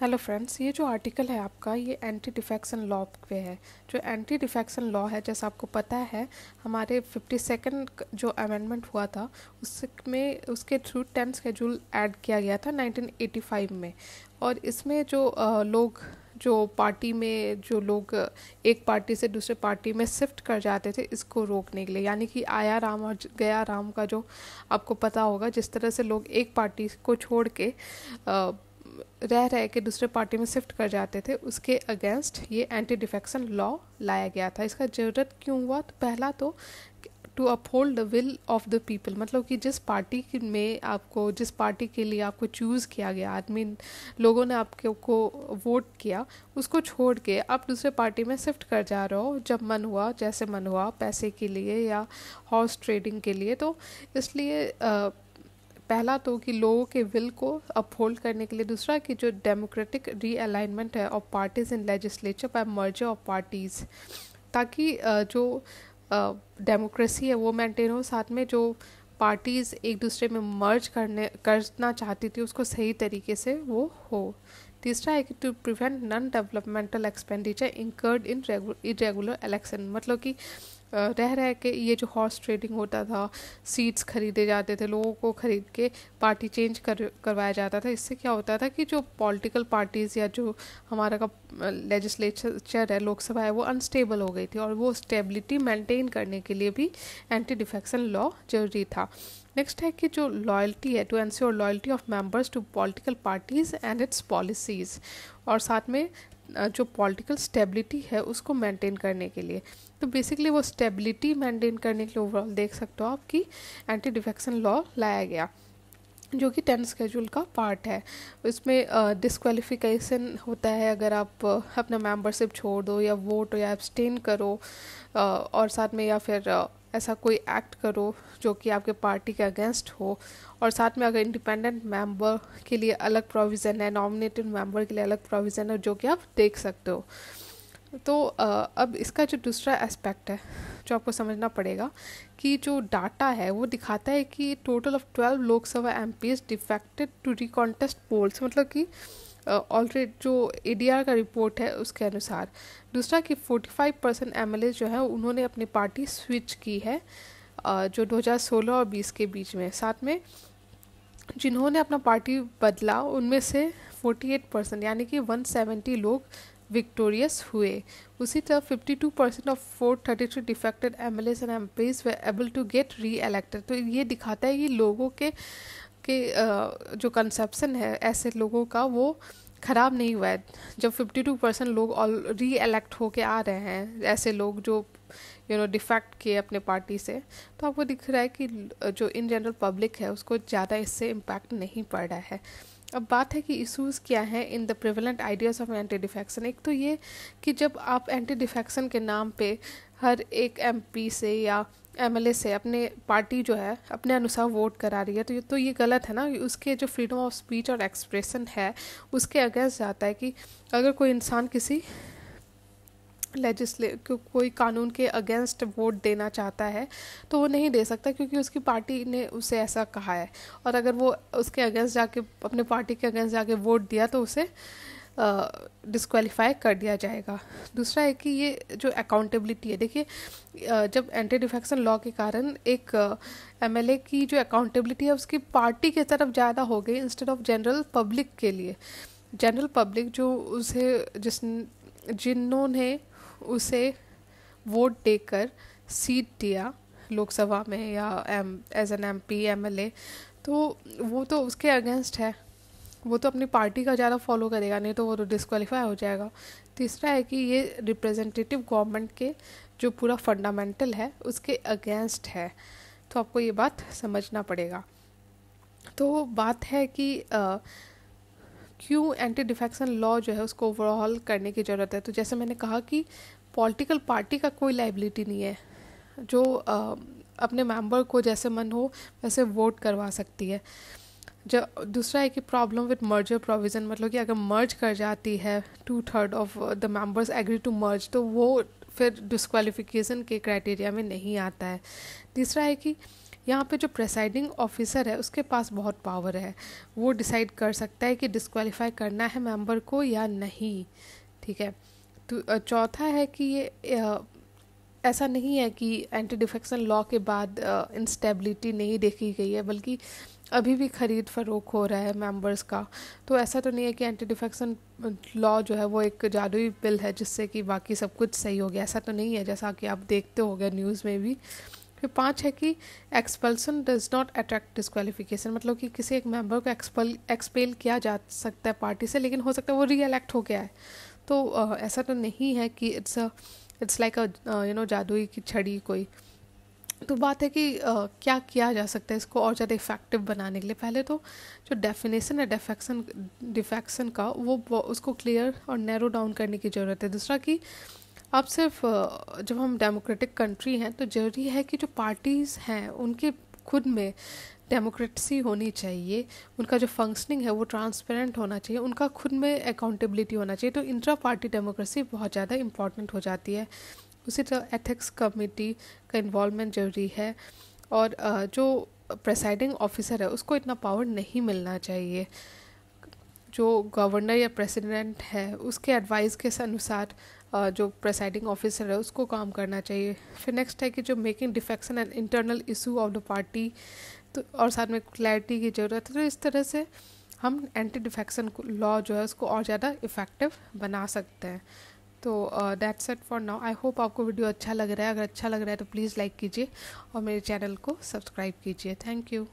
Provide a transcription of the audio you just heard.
hello friends ये जो article है आपका ये एंटी डिफेक्शन लॉ पे है जो एंटी डिफेक्शन लॉ है जैसा आपको पता है हमारे फिफ्टी सेकेंड जो अमेंडमेंट हुआ था उसमें उसके थ्रू टेंथ स्केड्यूल ऐड किया गया था 1985 में और इसमें जो आ, लोग जो पार्टी में जो लोग एक पार्टी से दूसरे पार्टी में शिफ्ट कर जाते थे इसको रोकने के लिए यानी कि आया राम और गया राम का जो आपको पता होगा जिस तरह से लोग एक पार्टी को छोड़ के आ, रह रह के दूसरे पार्टी में शिफ्ट कर जाते थे उसके अगेंस्ट ये एंटी डिफेक्शन लॉ लाया गया था इसका ज़रूरत क्यों हुआ तो पहला तो to uphold the will of the people मतलब कि जिस पार्टी में आपको जिस पार्टी के लिए आपको चूज़ किया गया आदमी लोगों ने आपके को वोट किया उसको छोड़ के आप दूसरे पार्टी में शिफ्ट कर जा रहे हो जब मन हुआ जैसे मन हुआ पैसे के लिए या हॉर्स ट्रेडिंग के लिए तो इसलिए आ, पहला तो कि लोगों के विल को अपहोल्ड करने के लिए दूसरा कि जो डेमोक्रेटिक रीअलाइनमेंट है of parties in legislature by merger of parties ताकि जो डेमोक्रेसी है वो मेंटेन हो साथ में जो पार्टीज़ एक दूसरे में मर्ज करने करना चाहती थी उसको सही तरीके से वो हो तीसरा है कि to prevent non developmental expenditure incurred in irregular election मतलब कि रह रह के ये जो हॉर्स ट्रेडिंग होता था सीट्स खरीदे जाते थे लोगों को खरीद के पार्टी चेंज कर करवाया जाता था इससे क्या होता था कि जो पॉलिटिकल पार्टीज़ या जो हमारा का लेजिस्लेचर है लोकसभा है वो अनस्टेबल हो गई थी और वो स्टेबिलिटी मेंटेन करने के लिए भी एंटी डिफेक्शन लॉ जरूरी था नेक्स्ट है कि जो लॉयल्टी है to ensure loyalty of members to political parties and its policies और साथ में जो पॉलिटिकल स्टेबिलिटी है उसको मेंटेन करने के लिए तो बेसिकली वो स्टेबिलिटी मेंटेन करने के लिए ओवरऑल देख सकते हो आप कि एंटी डिफेक्शन लॉ लाया गया जो कि टेंथ स्केड्यूल का पार्ट है इसमें डिसक्वालिफिकेशन uh, होता है अगर आप uh, अपना मेंबरशिप छोड़ दो या वोट या एब्सटेन करो uh, और साथ में या फिर ऐसा कोई एक्ट करो जो कि आपके पार्टी के अगेंस्ट हो और साथ में अगर इंडिपेंडेंट मेंबर के लिए अलग प्रोविज़न है नॉमिनेटेड मेंबर के लिए अलग प्रोविज़न है जो कि आप देख सकते हो तो अब इसका जो दूसरा एस्पेक्ट है जो आपको समझना पड़ेगा कि जो डाटा है वो दिखाता है कि total of twelve Lok Sabha M defected to रिकॉन्टेस्ट poles मतलब कि ऑलरेडी uh, जो ए का रिपोर्ट है उसके अनुसार दूसरा कि 45 परसेंट एम जो है उन्होंने अपनी पार्टी स्विच की है uh, जो 2016 और 20 के बीच में साथ में जिन्होंने अपना पार्टी बदला उनमें से 48 परसेंट यानी कि 170 लोग विक्टोरियस हुए उसी तरह 52 percent of 433 defected MLAs and MPs they able to get re-elected तो ये दिखाता है कि लोगों के के जो कंसेप्सन है ऐसे लोगों का वो ख़राब नहीं हुआ है जब 52 परसेंट लोग ऑल री इलेक्ट होके आ रहे हैं ऐसे लोग जो यू नो डिफेक्ट किए अपने पार्टी से तो आपको दिख रहा है कि जो इन जनरल पब्लिक है उसको ज़्यादा इससे इम्पैक्ट नहीं पड़ रहा है अब बात है कि इश्यूज क्या हैं in the prevalent ideas of anti defection एक तो ये कि जब आप एंटी डिफेक्शन के नाम पे हर एक एमपी से या एमएलए से अपने पार्टी जो है अपने अनुसार वोट करा रही है तो ये तो ये गलत है ना उसके जो फ्रीडम ऑफ स्पीच और एक्सप्रेशन है उसके अगेंस्ट जाता है कि अगर कोई इंसान किसी लेजिस्ले कोई कानून के अगेंस्ट वोट देना चाहता है तो वो नहीं दे सकता क्योंकि उसकी पार्टी ने उसे ऐसा कहा है और अगर वो उसके अगेंस्ट जाके अपने पार्टी के अगेंस्ट जाके वोट दिया तो उसे डिस्कवालीफाई uh, कर दिया जाएगा दूसरा है कि ये जो अकाउंटेबिलिटी है देखिए जब एंटी डिफेक्शन लॉ के कारण एक एम uh, की जो अकाउंटेबिलिटी है उसकी पार्टी के तरफ ज़्यादा हो गई इंस्टेड ऑफ जनरल पब्लिक के लिए जनरल पब्लिक जो उसे जिस जिन्होंने उसे वोट देकर सीट दिया लोकसभा में या M as an M P M L A तो वो तो उसके अगेंस्ट है वो तो अपनी पार्टी का ज़्यादा फॉलो करेगा नहीं तो वो तो डिसक्वालीफाई हो जाएगा तीसरा है कि ये रिप्रेजेंटेटिव गवर्नमेंट के जो पूरा फंडामेंटल है उसके अगेंस्ट है तो आपको ये बात समझना पड़ेगा तो बात है कि आ, क्यों एंटी डिफेक्शन लॉ जो है उसको ओवरऑल करने की ज़रूरत है तो जैसे मैंने कहा कि पॉलिटिकल पार्टी का कोई लाइबिलिटी नहीं है जो अपने मेंबर को जैसे मन हो वैसे वोट करवा सकती है जब दूसरा है कि प्रॉब्लम विद मर्जर प्रोविज़न मतलब कि अगर मर्ज कर जाती है two third of the members agree to merge तो वो फिर डिस्कवालिफिकेशन के क्राइटेरिया में नहीं आता है तीसरा है कि यहाँ पे जो प्रेसाइडिंग ऑफिसर है उसके पास बहुत पावर है वो डिसाइड कर सकता है कि डिस्कवालीफाई करना है मेंबर को या नहीं ठीक है तो चौथा है कि ये ऐसा नहीं है कि एंटी डिफेक्शन लॉ के बाद इंस्टेबिलिटी नहीं देखी गई है बल्कि अभी भी ख़रीद फरोख हो रहा है मेंबर्स का तो ऐसा तो नहीं है कि एंटी डिफेक्शन लॉ जो है वो एक जादुई बिल है जिससे कि बाकी सब कुछ सही हो गया ऐसा तो नहीं है जैसा कि आप देखते हो गए न्यूज़ में भी फिर पाँच है कि expulsion does not attract disqualification मतलब कि किसी एक मेंबर को एक्सपल एक्सपेल किया जा सकता है पार्टी से लेकिन हो सकता है वो रीएलेक्ट हो गया है तो ऐसा तो नहीं है कि it's a it's like a you know जादुई की छड़ी कोई तो बात है कि uh, क्या किया जा सकता है इसको और ज़्यादा इफ़ेक्टिव बनाने के लिए पहले तो जो डेफिनेशन है डिफेक्शन डिफेक्शन का वो उसको क्लियर और नैरो डाउन करने की ज़रूरत है दूसरा कि अब सिर्फ जब हम डेमोक्रेटिक कंट्री हैं तो ज़रूरी है कि जो पार्टीज़ हैं उनके खुद में डेमोक्रेसी होनी चाहिए उनका जो फंक्शनिंग है वो ट्रांसपेरेंट होना चाहिए उनका खुद में अकाउंटेबिलिटी होना चाहिए तो इंट्रा पार्टी डेमोक्रेसी बहुत ज़्यादा इम्पॉर्टेंट हो जाती है उसी तरह एथिक्स कमेटी का इन्वॉलमेंट जरूरी है और जो प्रेसाइडिंग ऑफिसर है उसको इतना पावर नहीं मिलना चाहिए जो गवर्नर या प्रेसिडेंट है उसके एडवाइस के अनुसार जो प्रेसाइडिंग ऑफिसर है उसको काम करना चाहिए फिर नेक्स्ट है कि जो making defection and internal issue of the party तो और साथ में क्लैरिटी की ज़रूरत है तो इस तरह से हम एंटी डिफेक्शन लॉ जो है उसको और ज़्यादा इफ़ेक्टिव बना सकते हैं तो that's it for now I hope आपको वीडियो अच्छा लग रहा है अगर अच्छा लग रहा है तो प्लीज़ लाइक कीजिए और मेरे चैनल को सब्सक्राइब कीजिए थैंक यू